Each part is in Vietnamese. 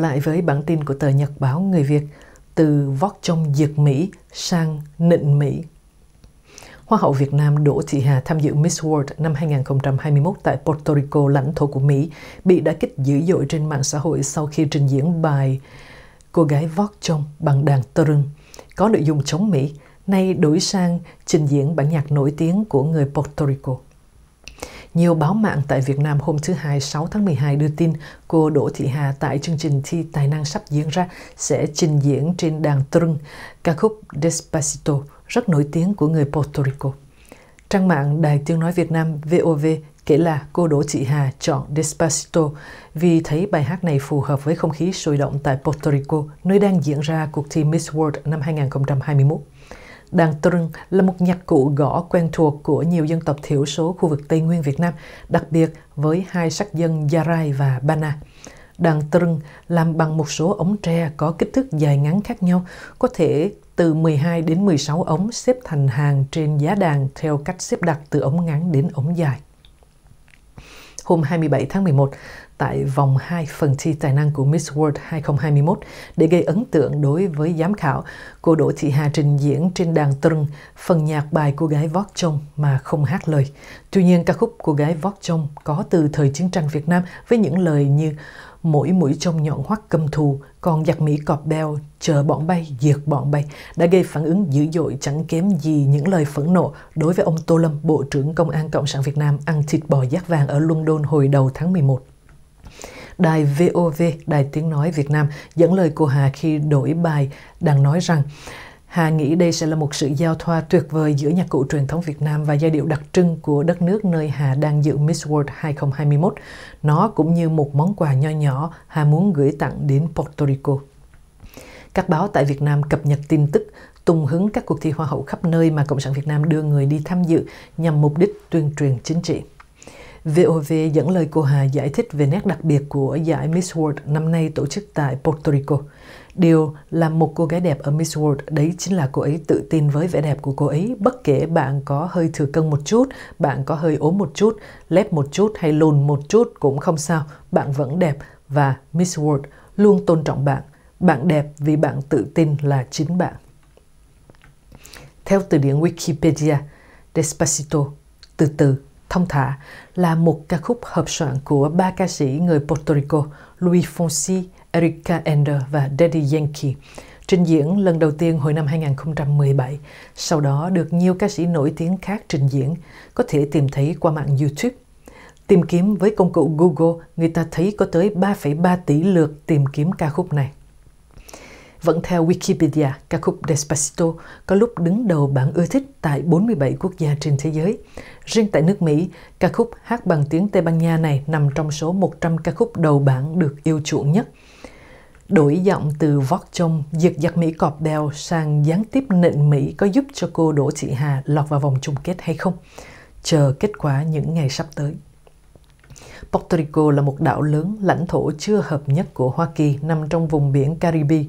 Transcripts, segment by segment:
Lại với bản tin của tờ Nhật báo Người Việt, từ vót trong diệt Mỹ sang nịnh Mỹ. Hoa hậu Việt Nam Đỗ Thị Hà tham dự Miss World năm 2021 tại Puerto Rico, lãnh thổ của Mỹ, bị đả kích dữ dội trên mạng xã hội sau khi trình diễn bài Cô gái vót trong bằng đàn tơ rừng, có nội dung chống Mỹ, nay đổi sang trình diễn bản nhạc nổi tiếng của người Puerto Rico. Nhiều báo mạng tại Việt Nam hôm thứ Hai 6 tháng 12 đưa tin cô Đỗ Thị Hà tại chương trình thi tài năng sắp diễn ra sẽ trình diễn trên đàn trưng ca khúc Despacito rất nổi tiếng của người Puerto Rico. Trang mạng Đài Tiếng Nói Việt Nam VOV kể là cô Đỗ Thị Hà chọn Despacito vì thấy bài hát này phù hợp với không khí sôi động tại Puerto Rico, nơi đang diễn ra cuộc thi Miss World năm 2021. Đàn trưng là một nhạc cụ gõ quen thuộc của nhiều dân tộc thiểu số khu vực Tây Nguyên Việt Nam, đặc biệt với hai sắc dân Gia Rai và Bana. Đàn trưng làm bằng một số ống tre có kích thước dài ngắn khác nhau, có thể từ 12 đến 16 ống xếp thành hàng trên giá đàn theo cách xếp đặt từ ống ngắn đến ống dài hôm 27 tháng 11 tại vòng 2 phần thi tài năng của Miss World 2021 để gây ấn tượng đối với giám khảo. Cô Đỗ Thị Hà trình diễn trên đàn trưng phần nhạc bài Cô gái vót trông mà không hát lời. Tuy nhiên ca khúc Cô gái vót trông có từ thời chiến tranh Việt Nam với những lời như mỗi mũi trông nhọn hoắt cầm thù, còn giặc Mỹ cọp beo, chờ bọn bay, diệt bọn bay, đã gây phản ứng dữ dội chẳng kém gì những lời phẫn nộ đối với ông Tô Lâm, Bộ trưởng Công an Cộng sản Việt Nam ăn thịt bò giác vàng ở London hồi đầu tháng 11 đài VOV, Đài Tiếng Nói Việt Nam dẫn lời cô Hà khi đổi bài đang nói rằng Hà nghĩ đây sẽ là một sự giao thoa tuyệt vời giữa nhạc cụ truyền thống Việt Nam và giai điệu đặc trưng của đất nước nơi Hà đang dự Miss World 2021. Nó cũng như một món quà nho nhỏ Hà muốn gửi tặng đến Puerto Rico. Các báo tại Việt Nam cập nhật tin tức tung hứng các cuộc thi hoa hậu khắp nơi mà Cộng sản Việt Nam đưa người đi tham dự nhằm mục đích tuyên truyền chính trị. VOV dẫn lời cô Hà giải thích về nét đặc biệt của giải Miss World năm nay tổ chức tại Puerto Rico. Điều làm một cô gái đẹp ở Miss World đấy chính là cô ấy tự tin với vẻ đẹp của cô ấy bất kể bạn có hơi thừa cân một chút, bạn có hơi ốm một chút, lép một chút hay lùn một chút cũng không sao, bạn vẫn đẹp và Miss World luôn tôn trọng bạn. Bạn đẹp vì bạn tự tin là chính bạn. Theo từ điển Wikipedia, Despacito, từ từ Thông Thả là một ca khúc hợp soạn của ba ca sĩ người Puerto Rico Luis Fonsi, Erika Ender và Daddy Yankee trình diễn lần đầu tiên hồi năm 2017, sau đó được nhiều ca sĩ nổi tiếng khác trình diễn, có thể tìm thấy qua mạng YouTube. Tìm kiếm với công cụ Google, người ta thấy có tới 3,3 tỷ lượt tìm kiếm ca khúc này. Vẫn theo Wikipedia, ca khúc Despacito có lúc đứng đầu bảng ưa thích tại 47 quốc gia trên thế giới. Riêng tại nước Mỹ, ca khúc hát bằng tiếng Tây Ban Nha này nằm trong số 100 ca khúc đầu bảng được yêu chuộng nhất. Đổi giọng từ vót trong giật giặc Mỹ cọp đeo sang gián tiếp nịnh Mỹ có giúp cho cô Đỗ Thị Hà lọt vào vòng chung kết hay không? Chờ kết quả những ngày sắp tới. Puerto Rico là một đảo lớn, lãnh thổ chưa hợp nhất của Hoa Kỳ nằm trong vùng biển Caribe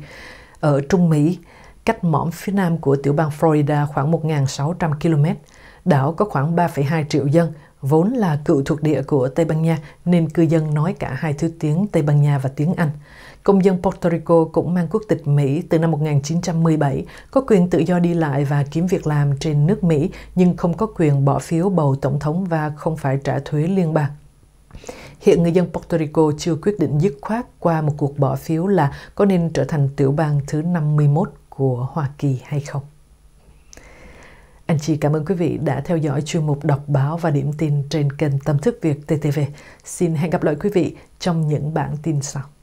ở Trung Mỹ, cách mỏm phía nam của tiểu bang Florida khoảng 1.600 km. Đảo có khoảng 3,2 triệu dân, vốn là cựu thuộc địa của Tây Ban Nha nên cư dân nói cả hai thứ tiếng Tây Ban Nha và tiếng Anh. Công dân Puerto Rico cũng mang quốc tịch Mỹ từ năm 1917, có quyền tự do đi lại và kiếm việc làm trên nước Mỹ nhưng không có quyền bỏ phiếu bầu tổng thống và không phải trả thuế liên bang. Hiện người dân Puerto Rico chưa quyết định dứt khoát qua một cuộc bỏ phiếu là có nên trở thành tiểu bang thứ 51 của Hoa Kỳ hay không. Anh chị cảm ơn quý vị đã theo dõi chuyên mục đọc báo và điểm tin trên kênh Tâm Thức Việt TTV. Xin hẹn gặp lại quý vị trong những bản tin sau.